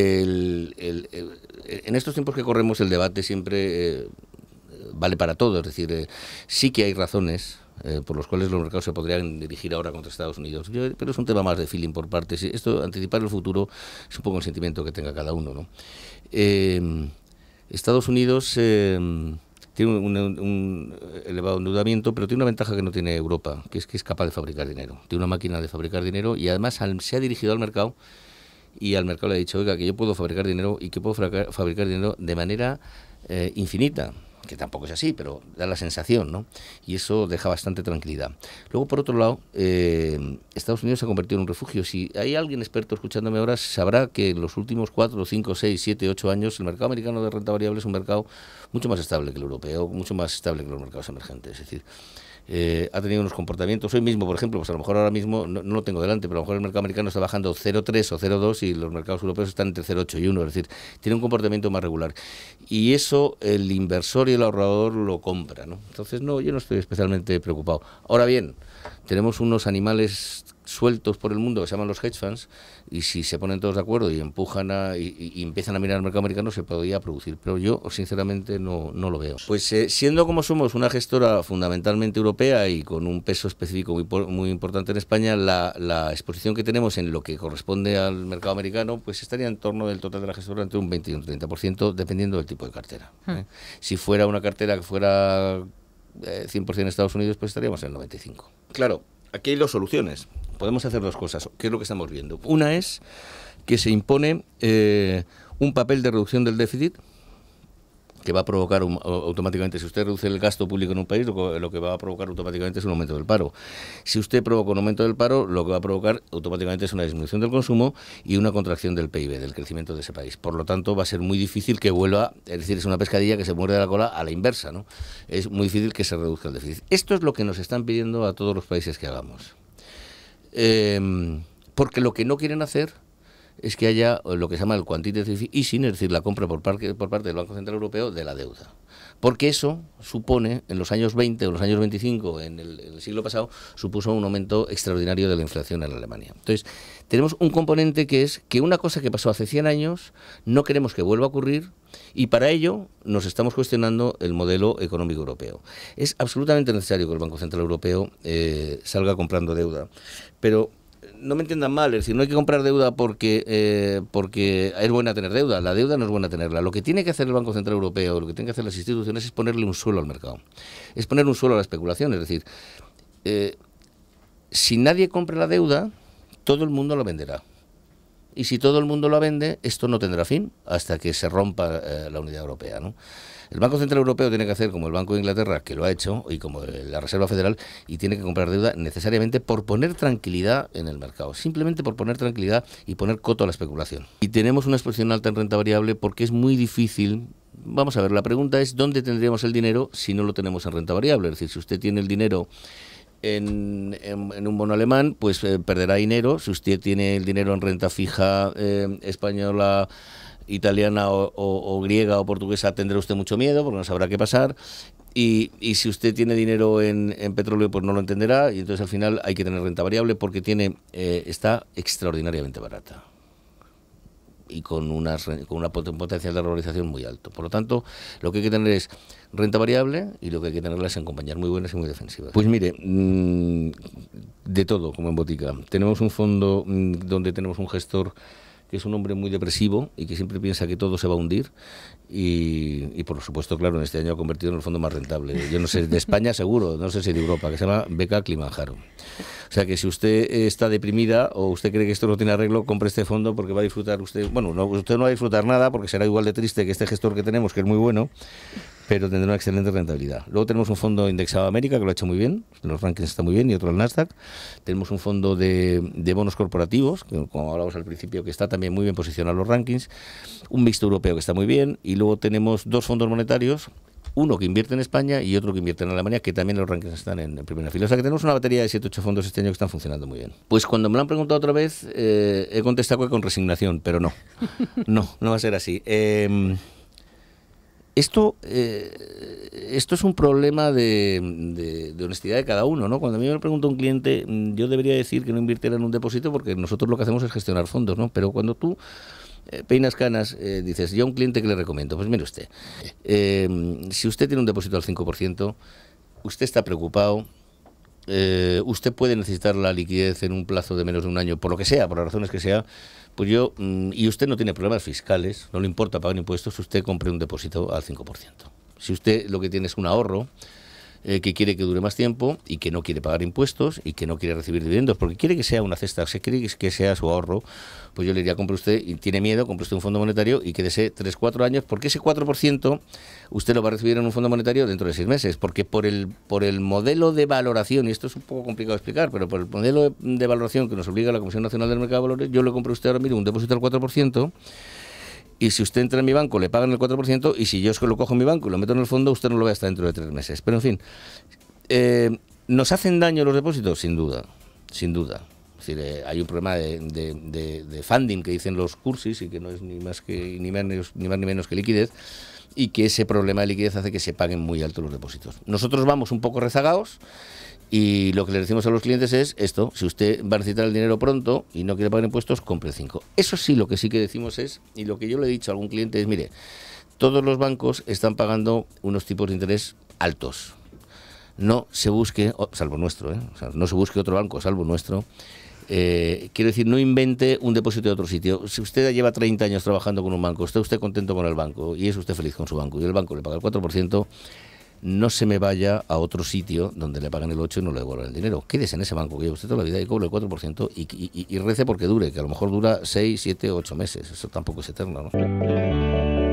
en estos tiempos que corremos el debate siempre eh, vale para todos. es decir, eh, sí que hay razones eh, por las cuales los mercados se podrían dirigir ahora contra Estados Unidos, pero es un tema más de feeling por parte, esto anticipar el futuro es un poco el sentimiento que tenga cada uno. Estados Unidos tiene un, eh, elevado endeudamiento, pero tiene una ventaja que no tiene Europa, que es que es capaz de fabricar dinero. Tiene una máquina de fabricar dinero y además se ha dirigido al mercado y al mercado le ha dicho, oiga, que yo puedo fabricar dinero y que puedo fabricar dinero de manera eh, infinita que tampoco es así, pero da la sensación, ¿no? Y eso deja bastante tranquilidad. Luego, por otro lado, eh, Estados Unidos se ha convertido en un refugio. Si hay alguien experto escuchándome ahora, sabrá que en los últimos 4, 5, 6, 7, 8 años el mercado americano de renta variable es un mercado mucho más estable que el europeo, mucho más estable que los mercados emergentes. Es decir, eh, ha tenido unos comportamientos. Hoy mismo, por ejemplo, pues a lo mejor ahora mismo, no, lo tengo delante, pero a lo mejor el mercado americano está bajando 0,3 o 0,2 y los mercados europeos están entre 0,8 y 1. Es decir, tiene un comportamiento más regular. Y eso el inversor y el ahorrador lo compra, ¿no? Entonces, no, yo no estoy especialmente preocupado. Ahora bien, tenemos unos animales sueltos por el mundo que se llaman los hedge funds y si se ponen todos de acuerdo y empujan a, y, empiezan a mirar el mercado americano se podría producir, pero yo sinceramente no, no lo veo. Pues eh, siendo como somos una gestora fundamentalmente europea y con un peso específico muy, muy importante en España, la, la, exposición que tenemos en lo que corresponde al mercado americano pues estaría en torno del total de la gestora entre un 20 y un 30% dependiendo del tipo de cartera. Hmm. ¿eh? Si fuera una cartera que fuera 100% eh, Estados Unidos, pues estaríamos en el 95. Claro, aquí hay dos soluciones podemos hacer dos cosas, ¿Qué es lo que estamos viendo. Una es que se impone eh, un papel de reducción del déficit, que va a provocar automáticamente, si usted reduce el gasto público en un país, lo, que va a provocar automáticamente es un aumento del paro. Si usted provoca un aumento del paro, lo que va a provocar automáticamente es una disminución del consumo y una contracción del PIB, del crecimiento de ese país. Por lo tanto, va a ser muy difícil que vuelva, es decir, es una pescadilla que se muerde la cola a la inversa, ¿no? Es muy difícil que se reduzca el déficit. Esto es lo que nos están pidiendo a todos los países que hagamos. Em, porque lo que no quieren hacer es que haya lo que se llama el quantitative easing, es decir, la compra por parte, por parte del Banco Central Europeo de la deuda. Porque eso supone, en los años 20 o los años 25, en el, siglo pasado, supuso un aumento extraordinario de la inflación en Alemania. Entonces, tenemos un componente que es que una cosa que pasó hace 100 años no queremos que vuelva a ocurrir y para ello nos estamos cuestionando el modelo económico europeo. Es absolutamente necesario que el Banco Central Europeo eh, salga comprando deuda, pero no me entiendan mal, es eh, decir, no hay que comprar deuda porque, eh, porque es buena tener deuda, la deuda no es buena tenerla. Lo que tiene que hacer el Banco Central Europeo, lo que tienen que hacer las instituciones es ponerle un suelo al mercado, es poner un suelo a la especulación, es decir, eh, si nadie compra la deuda, todo el mundo la venderá. Y si todo el mundo la vende, esto no tendrá fin hasta que se rompa eh, la unidad europea. ¿no? El Banco Central Europeo tiene que hacer como el Banco de Inglaterra, que lo ha hecho, y como la Reserva Federal, y tiene que comprar deuda necesariamente por poner tranquilidad en el mercado, simplemente por poner tranquilidad y poner coto a la especulación. Y tenemos una exposición alta en renta variable porque es muy difícil vamos a ver, la pregunta es dónde tendríamos el dinero si no lo tenemos en renta variable. Es decir, si usted tiene el dinero en, un bono alemán, pues eh, perderá dinero. Si usted tiene el dinero en renta fija eh, española, italiana o, griega o portuguesa, tendrá usted mucho miedo porque no sabrá qué pasar. Y, y si usted tiene dinero en, en, petróleo, pues no lo entenderá. Y entonces al final hay que tener renta variable porque tiene, eh, está extraordinariamente barata y con, unas, con una potencial de revalorización muy alto. Por lo tanto, lo que hay que tener es renta variable y lo que hay que tenerlas en compañías muy buenas y muy defensivas. Pues mire, mm, de todo, como en Botica. Tenemos un fondo mm, donde tenemos un gestor que es un hombre muy depresivo y que siempre piensa que todo se va a hundir. Y, por supuesto, claro, en este año ha convertido en el fondo más rentable. Yo no sé, de España seguro, no sé si de Europa, que se llama Beca Climanjaro. O sea que si usted está deprimida o usted cree que esto no tiene arreglo, compre este fondo porque va a disfrutar usted. Bueno, usted no va a disfrutar nada porque será igual de triste que este gestor que tenemos, que es muy bueno, pero tendrá una excelente rentabilidad. Luego tenemos un fondo indexado a América, que lo ha hecho muy bien, los rankings está muy bien, y otro al Nasdaq. Tenemos un fondo de, bonos corporativos, como hablamos al principio, que está también muy bien posicionado en los rankings, un mixto europeo que está muy bien, y luego tenemos dos fondos monetarios, uno que invierte en España y otro que invierte en Alemania, que también los rankings están en, primera fila. O sea que tenemos una batería de 7 8 fondos este año que están funcionando muy bien. Pues cuando me lo han preguntado otra vez, eh, he contestado con resignación, pero no. No, no va a ser así. Em, esto, eh, esto es un problema de, honestidad de cada uno, ¿no? Cuando a mí me pregunta un cliente, mm, yo debería decir que no invirtiera en un depósito porque nosotros lo que hacemos es gestionar fondos, ¿no? Pero cuando tú eh, peinas canas, eh, dices, yo a un cliente que le recomiendo, pues mire usted, si usted tiene un depósito al 5%, usted está preocupado, eh, usted puede necesitar la liquidez en un plazo de menos de un año, por lo que sea, por las razones que sea, pues yo, mm, y usted no tiene problemas fiscales, no le importa pagar impuestos, usted compre un depósito al 5%. Si usted lo que tiene es un ahorro, eh, que quiere que dure más tiempo y que no quiere pagar impuestos y que no quiere recibir dividendos porque quiere que sea una cesta, se quiere que sea su ahorro, pues yo le diría, compre usted, y tiene miedo, compre usted un fondo monetario y quédese 3, 4 años, porque ese 4% usted lo va a recibir en un fondo monetario dentro de 6 meses, porque por el, por el modelo de valoración, y esto es un poco complicado de explicar, pero por el modelo de, valoración que nos obliga la Comisión Nacional del Mercado de Valores, yo le compro a usted ahora mismo un depósito al 4%, y si usted entra en mi banco le pagan el 4% y si yo es que lo cojo en mi banco y lo meto en el fondo, usted no lo ve hasta dentro de tres meses. Pero en fin, eh, ¿nos hacen daño los depósitos? Sin duda, sin duda. Es decir, eh, hay un problema de, funding que dicen los cursis y que no es ni más, que, ni, menos, ni más ni menos que liquidez y que ese problema de liquidez hace que se paguen muy alto los depósitos. Nosotros vamos un poco rezagados y lo que le decimos a los clientes es esto, si usted va a necesitar el dinero pronto y no quiere pagar impuestos, compre cinco. Eso sí, lo que sí que decimos es, y lo que yo le he dicho a algún cliente es, mire, todos los bancos están pagando unos tipos de interés altos. No se busque, salvo nuestro, ¿eh? no se busque otro banco, salvo nuestro, eh, quiero decir, no invente un depósito de otro sitio. Si usted lleva 30 años trabajando con un banco, está usted contento con el banco y es usted feliz con su banco y el banco le paga el 4%, no se me vaya a otro sitio donde le paguen el 8 y no le devuelvan el dinero. Quédese en ese banco que lleva usted toda la vida y cobre el 4% y, rece porque dure, que a lo mejor dura 6, 7, 8 meses. Eso tampoco es eterno. ¿no?